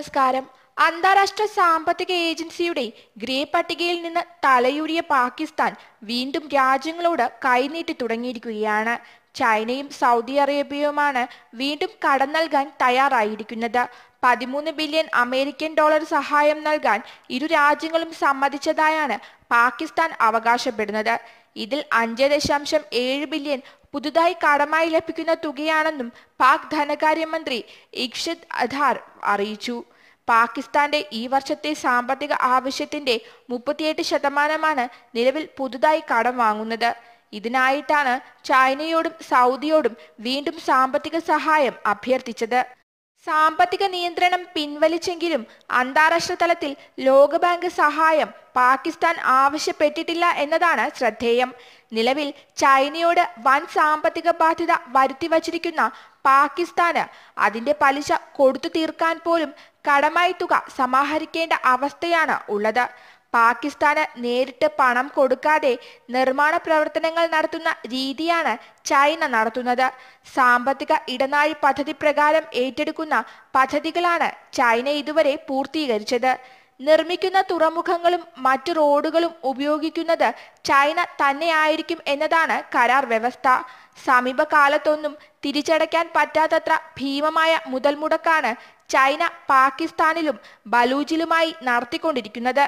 നമസ്കാരം അന്താരാഷ്ട്ര സാമ്പത്തിക ഏജൻസിയുടെ ഗ്രേ പട്ടികയിൽ നിന്ന് തലയൂരിയ പാകിസ്ഥാൻ വീണ്ടും രാജ്യങ്ങളോട് കൈനീട്ടി തുടങ്ങിയിരിക്കുകയാണ് ചൈനയും സൗദി അറേബ്യയുമാണ് വീണ്ടും കടം നൽകാൻ തയ്യാറായിരിക്കുന്നത് പതിമൂന്ന് ബില്യൺ അമേരിക്കൻ ഡോളർ സഹായം നൽകാൻ ഇരു രാജ്യങ്ങളും സമ്മതിച്ചതായാണ് പാകിസ്ഥാൻ അവകാശപ്പെടുന്നത് ഇതിൽ അഞ്ച് ദശാംശം ഏഴ് ബില്യൺ പുതുതായി കടമായി ലഭിക്കുന്ന തുകയാണെന്നും പാക് ധനകാര്യമന്ത്രി ഇക്ഷത് അധാർ അറിയിച്ചു പാകിസ്ഥാന്റെ ഈ വർഷത്തെ സാമ്പത്തിക ആവശ്യത്തിന്റെ മുപ്പത്തിയെട്ട് ശതമാനമാണ് നിലവിൽ പുതുതായി കടം വാങ്ങുന്നത് ഇതിനായിട്ടാണ് ചൈനയോടും സൗദിയോടും വീണ്ടും സാമ്പത്തിക സഹായം അഭ്യർത്ഥിച്ചത് സാമ്പത്തിക നിയന്ത്രണം പിൻവലിച്ചെങ്കിലും അന്താരാഷ്ട്ര തലത്തിൽ ലോകബാങ്ക് സഹായം പാകിസ്ഥാൻ ആവശ്യപ്പെട്ടിട്ടില്ല എന്നതാണ് ശ്രദ്ധേയം നിലവിൽ ചൈനയോട് വൻ സാമ്പത്തിക ബാധ്യത വരുത്തിവച്ചിരിക്കുന്ന പാകിസ്ഥാന് അതിന്റെ പലിശ കൊടുത്തു തീർക്കാൻ പോലും കടമായി തുക സമാഹരിക്കേണ്ട അവസ്ഥയാണ് ഉള്ളത് പാകിസ്ഥാന് നേരിട്ട് പണം കൊടുക്കാതെ നിർമ്മാണ പ്രവർത്തനങ്ങൾ നടത്തുന്ന രീതിയാണ് ചൈന നടത്തുന്നത് സാമ്പത്തിക ഇടനാഴി പദ്ധതി പ്രകാരം ഏറ്റെടുക്കുന്ന പദ്ധതികളാണ് ചൈന ഇതുവരെ പൂർത്തീകരിച്ചത് നിർമ്മിക്കുന്ന തുറമുഖങ്ങളും മറ്റു റോഡുകളും ഉപയോഗിക്കുന്നത് ചൈന തന്നെയായിരിക്കും എന്നതാണ് കരാർ വ്യവസ്ഥ സമീപകാലത്തൊന്നും തിരിച്ചടയ്ക്കാൻ പറ്റാത്തത്ര ഭീമമായ മുതൽമുടക്കാണ് ചൈന പാകിസ്ഥാനിലും ബലൂജിലുമായി നടത്തിക്കൊണ്ടിരിക്കുന്നത്